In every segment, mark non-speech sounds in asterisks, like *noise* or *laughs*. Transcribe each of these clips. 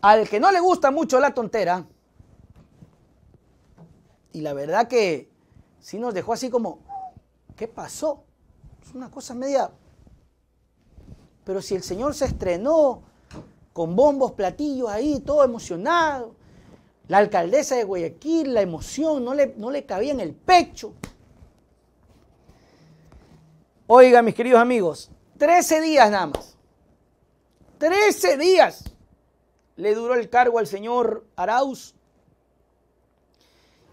Al que no le gusta mucho la tontera, y la verdad que sí nos dejó así como, ¿qué pasó? Es una cosa media... Pero si el Señor se estrenó con bombos, platillos ahí, todo emocionado, la alcaldesa de Guayaquil, la emoción, no le, no le cabía en el pecho. Oiga, mis queridos amigos, 13 días nada más. 13 días le duró el cargo al señor Arauz.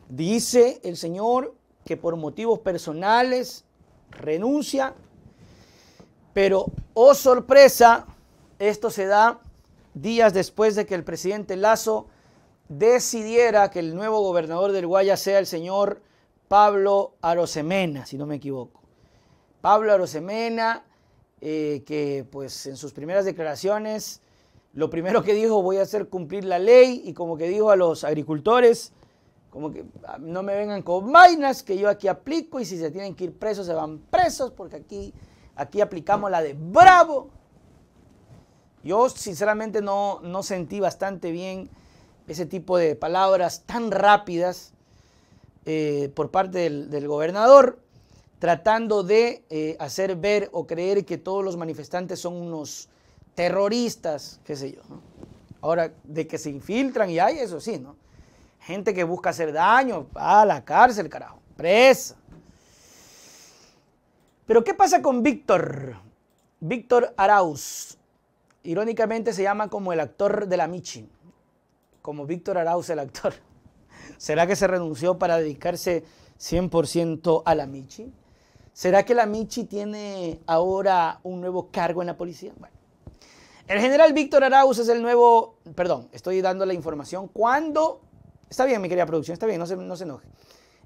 Dice el señor que por motivos personales renuncia, pero oh sorpresa, esto se da días después de que el presidente Lazo decidiera que el nuevo gobernador del Guaya sea el señor Pablo Arosemena, si no me equivoco. Pablo Arosemena, eh, que pues en sus primeras declaraciones lo primero que dijo, voy a hacer cumplir la ley y como que dijo a los agricultores, como que ah, no me vengan con vainas que yo aquí aplico y si se tienen que ir presos se van presos porque aquí, aquí aplicamos la de bravo. Yo sinceramente no, no sentí bastante bien ese tipo de palabras tan rápidas eh, por parte del, gobernador, tratando de eh, hacer ver o creer que todos los manifestantes son unos terroristas, qué sé yo. Ahora, de que se infiltran y hay, eso sí, ¿no? Gente que busca hacer daño, a la cárcel, carajo, presa. Pero ¿qué pasa con Víctor? Víctor Arauz. Irónicamente se llama como el actor de la Michi. Como Víctor Arauz el actor. ¿Será que se renunció para dedicarse 100% a la Michi? ¿Será que la Michi tiene ahora un nuevo cargo en la policía? Bueno, el general Víctor Arauz es el nuevo, perdón, estoy dando la información cuando, está bien mi querida producción, está bien, no se, no enoje.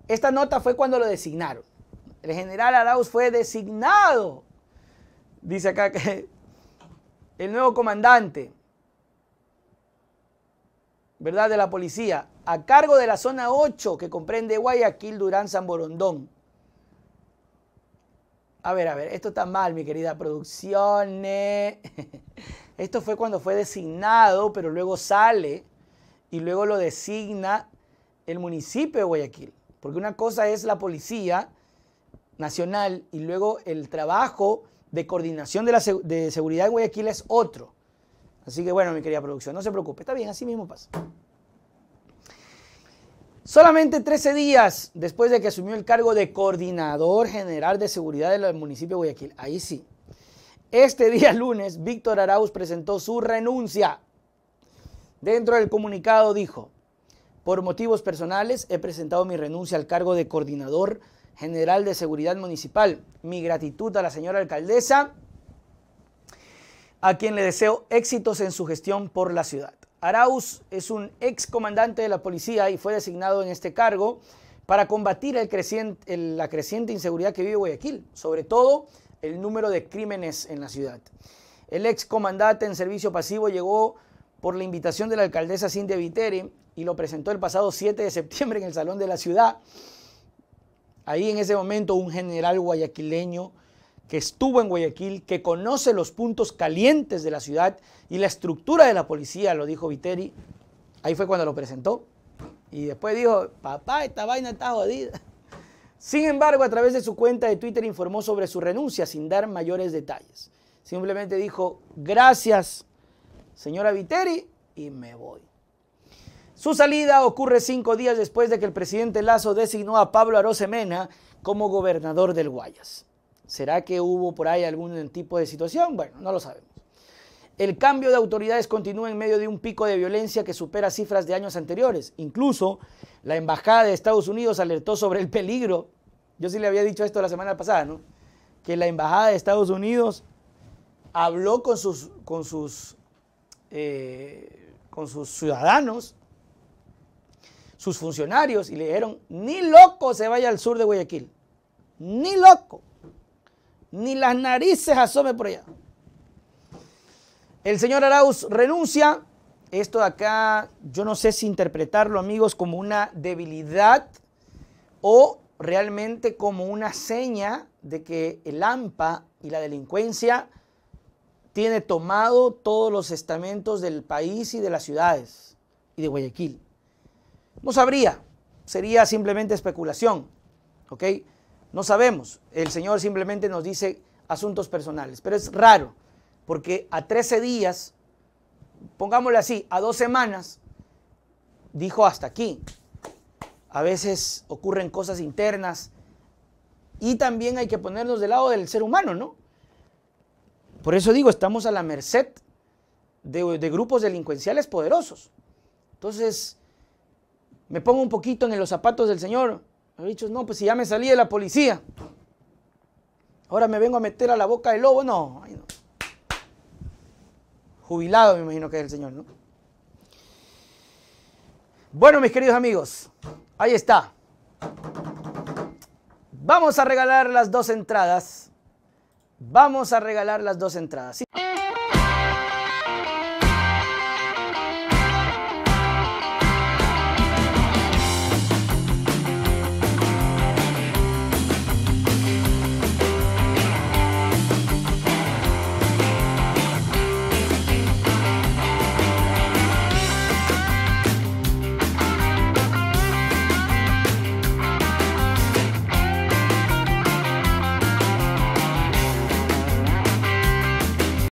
Esta nota fue cuando lo designaron. El general Arauz fue designado, dice acá que *laughs* el nuevo comandante, ¿verdad? De la policía, a cargo de la zona 8 que comprende Guayaquil, Durán, San Borondón. A ver, a ver, esto está mal, mi querida producción. Eh. *laughs* Esto fue cuando fue designado, pero luego sale y luego lo designa el municipio de Guayaquil. Porque una cosa es la policía nacional y luego el trabajo de coordinación de, la, de seguridad en Guayaquil es otro. Así que bueno, mi querida producción, no se preocupe, está bien, así mismo pasa. Solamente 13 días después de que asumió el cargo de coordinador general de seguridad del municipio de Guayaquil, ahí sí, este día lunes, Víctor Arauz presentó su renuncia. Dentro del comunicado dijo, por motivos personales he presentado mi renuncia al cargo de coordinador general de seguridad municipal. Mi gratitud a la señora alcaldesa, a quien le deseo éxitos en su gestión por la ciudad. Arauz es un excomandante de la policía y fue designado en este cargo para combatir la creciente inseguridad que vive Guayaquil, sobre todo el número de crímenes en la ciudad. El ex comandante en servicio pasivo llegó por la invitación de la alcaldesa Cindy Viteri y lo presentó el pasado 7 de septiembre en el Salón de la Ciudad. Ahí en ese momento un general guayaquileño que estuvo en Guayaquil, que conoce los puntos calientes de la ciudad y la estructura de la policía, lo dijo Viteri. Ahí fue cuando lo presentó. Y después dijo, papá, esta vaina está jodida. Sin embargo, a través de su cuenta de Twitter informó sobre su renuncia sin dar mayores detalles. Simplemente dijo, gracias, señora Viteri, y me voy. Su salida ocurre cinco días después de que el presidente Lazo designó a Pablo Arosemena como gobernador del Guayas. ¿Será que hubo por ahí algún tipo de situación? Bueno, no lo sabemos. El cambio de autoridades continúa en medio de un pico de violencia que supera cifras de años anteriores. Incluso la Embajada de Estados Unidos alertó sobre el peligro. Yo sí le había dicho esto la semana pasada, ¿no? Que la Embajada de Estados Unidos habló con sus, con sus, eh, con sus ciudadanos, sus funcionarios, y le dijeron, ni loco se vaya al sur de Guayaquil, ni loco, ni las narices asome por allá. El señor Arauz renuncia. Esto de acá, yo no sé si interpretarlo, amigos, como una debilidad o realmente como una seña de que el AMPA y la delincuencia tiene tomado todos los estamentos del país y de las ciudades y de Guayaquil. No sabría, sería simplemente especulación, ¿ok? No sabemos. El señor simplemente nos dice asuntos personales, pero es raro porque a 13 días, pongámosle así, a dos semanas, dijo hasta aquí. A veces ocurren cosas internas y también hay que ponernos del lado del ser humano, ¿no? Por eso digo, estamos a la merced de, grupos delincuenciales poderosos. Entonces, me pongo un poquito en los zapatos del Señor. Me he dicho, no, pues si ya me salí de la policía, ahora me vengo a meter a la boca del lobo, no, ay, no jubilado, me imagino que es el Señor, ¿no? Bueno, mis queridos amigos, ahí está. Vamos a regalar las dos entradas. Vamos a regalar las dos entradas.